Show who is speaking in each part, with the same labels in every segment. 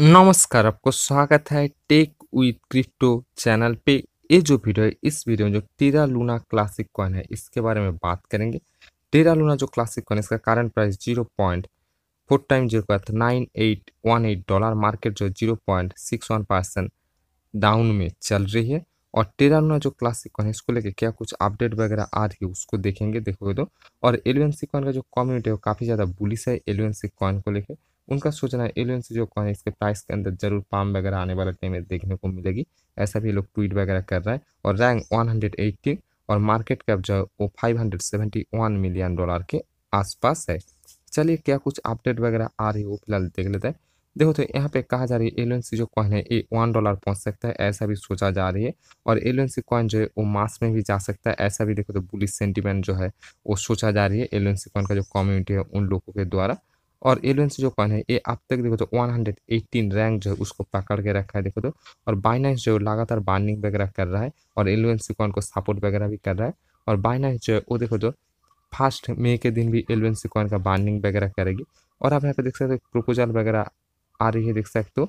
Speaker 1: नमस्कार आपको स्वागत है टेक विथ क्रिप्टो चैनल पे ये जो वीडियो है इस वीडियो में जो टेरा लूना क्लासिक कॉइन है इसके बारे में बात करेंगे टेरा लूना जो क्लासिक कॉइन है इसका current price zero point four time zero nine eight one eight dollar market जो zero point six one percent down में चल रही है और टेरा लूना जो क्लासिक कॉइन है इसको लेकर क्या कुछ अपडेट वगैरह आ रही है उसको देखेंगे देखोगे तो और एलियन सी कॉइन का जो कम्युनिटी है वो काफ़ी ज़्यादा बुलिस है एलियन कॉइन को लेकर उनका सोचना है एलियन से जो कॉइन है इसके प्राइस के अंदर जरूर पाम वगैरह आने वाले टाइम में देखने को मिलेगी ऐसा भी लोग ट्वीट वगैरह कर रहे हैं और रैंक 118 और मार्केट कैप जो है वो 571 मिलियन डॉलर के आसपास है चलिए क्या कुछ अपडेट वगैरह आ रही है वो फिलहाल देख लेते हैं देखो तो यहाँ पे कहा जा रही है एलियन सी जो कॉइन है ये वन डॉलर पहुँच सकता है ऐसा भी सोचा जा रही है और एलियन सी कॉइन जो है वो मास में भी जा सकता है ऐसा भी देखो तो बुलिस सेंटीमेंट जो है वो सोचा जा रही है एलियन सी कॉइन का जो कम्युनिटी है उन लोगों के द्वारा और एलियन से जो कॉइन है ये अब तक देखो तो 118 रैंक जो है उसको पकड़ के रखा है देखो तो और बाइनांस जो लगातार बार्निंग वगैरह कर रहा है और एलवेंस कॉइन को सपोर्ट वगैरह भी कर रहा है और बाइनांस जो है वो देखो तो फर्स्ट मई के दिन भी एलियन से कॉइन का बार्निंग वगैरह करेगी और आप यहाँ पे देख सकते हो प्रपोजल वगैरह आ रही है देख सकते हो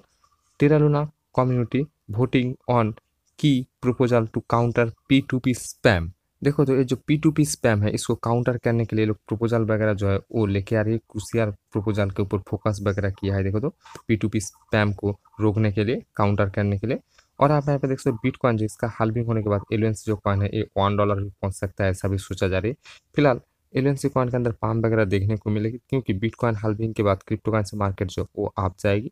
Speaker 1: टेरालुना कम्युनिटी वोटिंग ऑन की proposal to counter P to P spam देखो तो ये जो पी टू पी स्पैम है इसको काउंटर करने के लिए लोग प्रपोजल वगैरह जो है वो लेके आ रही है कुशियार प्रपोजल के ऊपर फोकस वगैरह किया है देखो तो पी टू पी स्पैम को रोकने के लिए काउंटर करने के लिए और आप यहाँ पे देख सकते हो बीट कॉइन जो इसका हालविंग होने के बाद एलुएंस जो कॉइन है ये वन डॉलर पहुँच सकता है ऐसा भी सोचा जा रही है फिलहाल एलएनसी कॉइन के अंदर पाम वगैरह देखने को मिलेगी क्योंकि बिटकॉइन हाल्विंग के बाद क्रिप्टो कॉइन से मार्केट जो वो आप जाएगी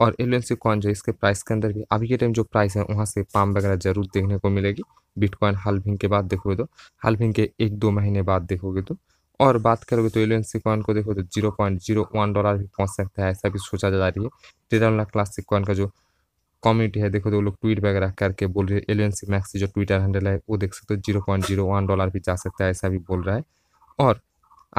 Speaker 1: और एलएनसी कॉइन जो इसके प्राइस के अंदर भी अभी के टाइम जो प्राइस है वहाँ से पाम वगैरह जरूर देखने को मिलेगी बिटकॉइन हाल्विंग के बाद देखोगे तो हाल्विंग के एक दो महीने बाद देखोगे तो और बात करोगे तो एलएनसी कॉइन को देखो तो zero point zero one dollar भी पहुंच सकता है ऐसा भी सोचा जा रही है डेराला क्लासिक कॉइन का जो कम्युनिटी है देखो तो लोग ट्वीट वगैरह करके बोल रहे हैं एलियन मैक्स जो ट्विटर हैंडल है वो देख सकते हो zero point zero one dollar भी जा सकता है ऐसा भी बोल रहा है और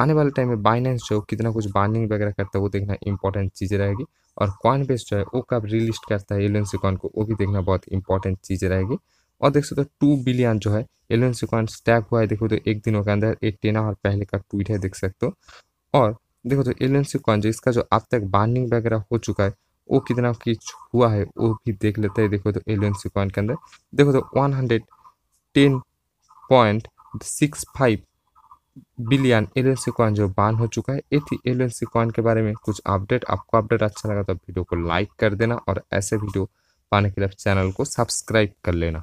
Speaker 1: आने वाले टाइम में बाइनेंस जो कितना कुछ बार्निंग वगैरह करता है वो देखना इंपॉर्टेंट चीज़ रहेगी और कॉइन बेस जो है वो कब रिलिस्ट करता है एलियन सिकॉन को वो भी देखना बहुत इंपॉर्टेंट चीज़ रहेगी और देख सकते हो टू बिलियन जो है एलियन सिकॉन स्टैक हुआ है देखो तो एक दिनों के अंदर एक टेन और पहले का ट्वीट है देख सकते हो और देखो तो एलियन सिकॉन जो इसका जो अब तक बार्निंग वगैरह हो चुका है वो कितना कुछ हुआ है वो भी देख लेते हैं देखो तो एलियन सिकॉन के अंदर देखो तो one hundred ten point six five billion L coin जो बान हो चुका है इसी एल कॉइन के बारे में कुछ अपडेट आपको अपडेट अच्छा लगा तो वीडियो को लाइक कर देना और ऐसे वीडियो पाने के लिए चैनल को सब्सक्राइब कर लेना